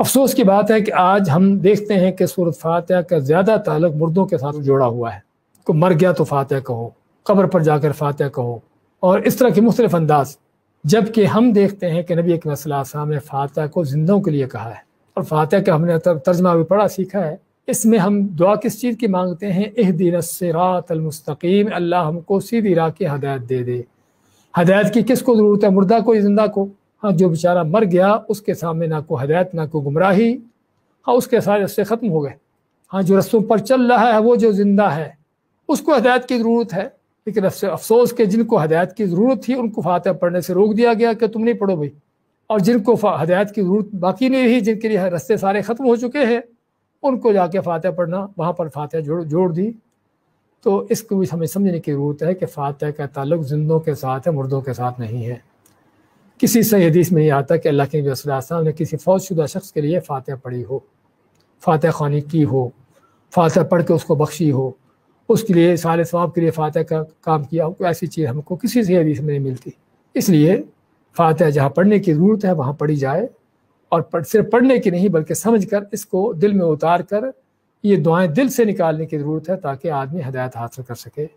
अफसोस की बात है कि आज हम देखते हैं कि सूरत फातह का ज़्यादा ताल्लुक मुर्दों के साथ जुड़ा हुआ है को मर गया तो फातह कहो कब्र पर जाकर फातह कहो और इस तरह के मुख्तलिफ अंदाज जबकि हम देखते हैं कि नबी अकरम ने फातह को जिंदों के लिए कहा है और फातह का हमने तर्जमा भी पढ़ा सीखा है इसमें हम दुआ किस चीज़ की मांगते हैं एह दिन अलमस्तकीम अल्लाह हमको सीधी राह की हदायत दे दे हदायत की किसको ज़रूरत है मुर्दा को जिंदा को हाँ जो बेचारा मर गया उसके सामने ना को हदायत ना को गुमराही हाँ उसके सारे रस्ते ख़त्म हो गए हाँ जो रस्तों पर चल रहा है वो जो ज़िंदा है उसको हदायत की ज़रूरत है लेकिन अफसोस के जिनको हदायत की ज़रूरत थी उनको फातह पढ़ने से रोक दिया गया कि तुम नहीं पढ़ो भाई और जिनको हदायत की ज़रूरत बाकी नहीं रही जिनके लिए रस्ते सारे ख़त्म हो चुके हैं उनको जाके फातह पढ़ना वहाँ पर फातह जोड़ जोड़ दी तो इसको भी हमें समझने की ज़रूरत है कि फातह का ताल्लुक जिंदों के साथ है मुर्दों के साथ नहीं है किसी से हदीस में नहीं आता कि अल्लाह के नबी ने किसी फौज शुदा शख्स के लिए फातह पढ़ी हो फातह खानी की हो फातह पढ़ के उसको बख्शी हो उसके लिए साल स्वाब के लिए फातह का काम किया हो कोई ऐसी चीज़ हमको किसी से हदीस में नहीं मिलती इसलिए फातह जहाँ पढ़ने की ज़रूरत है वहाँ पढ़ी जाए और पढ़, सिर्फ पढ़ने की नहीं बल्कि समझ कर इसको दिल में उतार कर ये दुआएँ दिल से निकालने की ज़रूरत है ताकि आदमी हदायत हासिल कर सके